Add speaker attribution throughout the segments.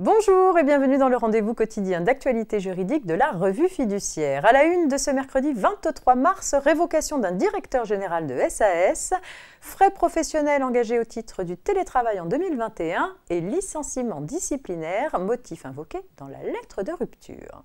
Speaker 1: Bonjour et bienvenue dans le rendez-vous quotidien d'actualité juridique de la revue fiduciaire. À la une de ce mercredi 23 mars, révocation d'un directeur général de SAS, frais professionnels engagés au titre du télétravail en 2021 et licenciement disciplinaire, motif invoqué dans la lettre de rupture.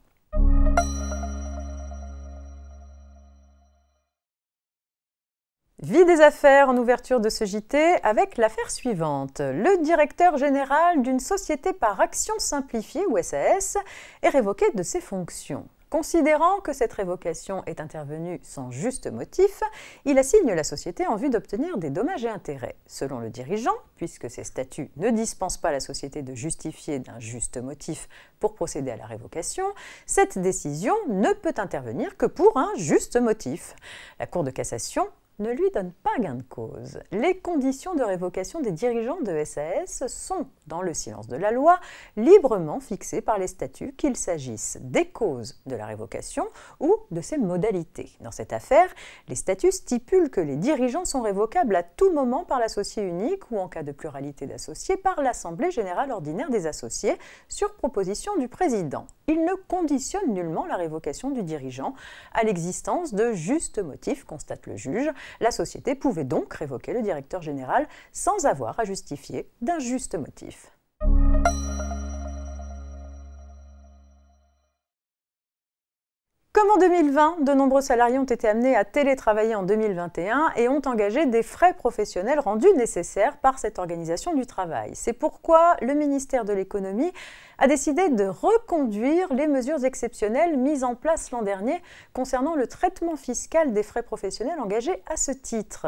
Speaker 1: Vie des affaires en ouverture de ce JT avec l'affaire suivante. Le directeur général d'une société par action simplifiée ou SAS est révoqué de ses fonctions. Considérant que cette révocation est intervenue sans juste motif, il assigne la société en vue d'obtenir des dommages et intérêts. Selon le dirigeant, puisque ses statuts ne dispensent pas la société de justifier d'un juste motif pour procéder à la révocation, cette décision ne peut intervenir que pour un juste motif. La Cour de cassation ne lui donne pas gain de cause. Les conditions de révocation des dirigeants de SAS sont, dans le silence de la loi, librement fixées par les statuts, qu'il s'agisse des causes de la révocation ou de ses modalités. Dans cette affaire, les statuts stipulent que les dirigeants sont révocables à tout moment par l'associé unique ou, en cas de pluralité d'associés, par l'Assemblée générale ordinaire des associés, sur proposition du président il ne conditionne nullement la révocation du dirigeant à l'existence de justes motifs, constate le juge. La société pouvait donc révoquer le directeur général sans avoir à justifier d'un juste motif. en 2020, de nombreux salariés ont été amenés à télétravailler en 2021 et ont engagé des frais professionnels rendus nécessaires par cette organisation du travail. C'est pourquoi le ministère de l'économie a décidé de reconduire les mesures exceptionnelles mises en place l'an dernier concernant le traitement fiscal des frais professionnels engagés à ce titre.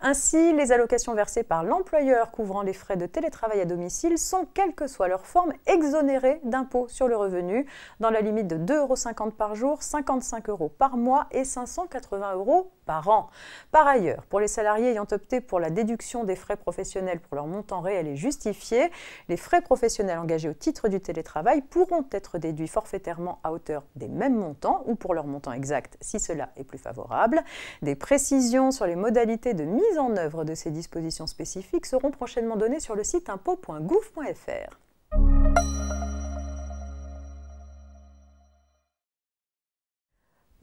Speaker 1: Ainsi, les allocations versées par l'employeur couvrant les frais de télétravail à domicile sont, quelle que soit leur forme, exonérées d'impôts sur le revenu, dans la limite de 2,50 euros par jour, 50 5 euros par mois et 580 euros par an. Par ailleurs, pour les salariés ayant opté pour la déduction des frais professionnels pour leur montant réel et justifié, les frais professionnels engagés au titre du télétravail pourront être déduits forfaitairement à hauteur des mêmes montants ou pour leur montant exact si cela est plus favorable. Des précisions sur les modalités de mise en œuvre de ces dispositions spécifiques seront prochainement données sur le site impôt.gouv.fr.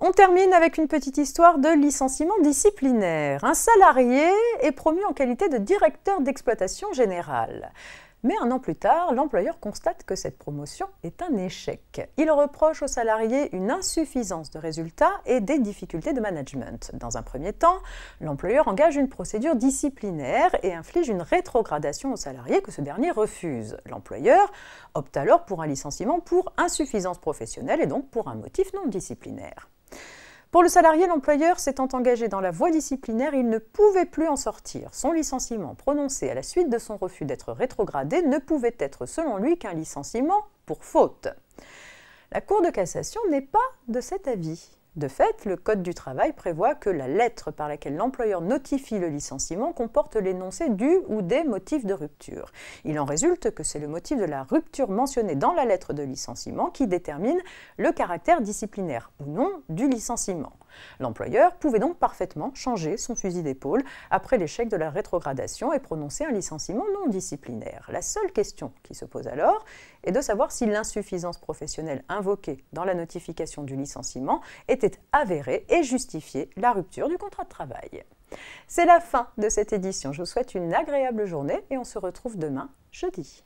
Speaker 1: On termine avec une petite histoire de licenciement disciplinaire. Un salarié est promu en qualité de directeur d'exploitation générale. Mais un an plus tard, l'employeur constate que cette promotion est un échec. Il reproche au salarié une insuffisance de résultats et des difficultés de management. Dans un premier temps, l'employeur engage une procédure disciplinaire et inflige une rétrogradation au salarié que ce dernier refuse. L'employeur opte alors pour un licenciement pour insuffisance professionnelle et donc pour un motif non disciplinaire. Pour le salarié, l'employeur s'étant engagé dans la voie disciplinaire, il ne pouvait plus en sortir. Son licenciement prononcé à la suite de son refus d'être rétrogradé ne pouvait être selon lui qu'un licenciement pour faute. La Cour de cassation n'est pas de cet avis. De fait, le Code du travail prévoit que la lettre par laquelle l'employeur notifie le licenciement comporte l'énoncé du ou des motifs de rupture. Il en résulte que c'est le motif de la rupture mentionné dans la lettre de licenciement qui détermine le caractère disciplinaire ou non du licenciement. L'employeur pouvait donc parfaitement changer son fusil d'épaule après l'échec de la rétrogradation et prononcer un licenciement non disciplinaire. La seule question qui se pose alors est de savoir si l'insuffisance professionnelle invoquée dans la notification du licenciement était avérée et justifiait la rupture du contrat de travail. C'est la fin de cette édition. Je vous souhaite une agréable journée et on se retrouve demain, jeudi.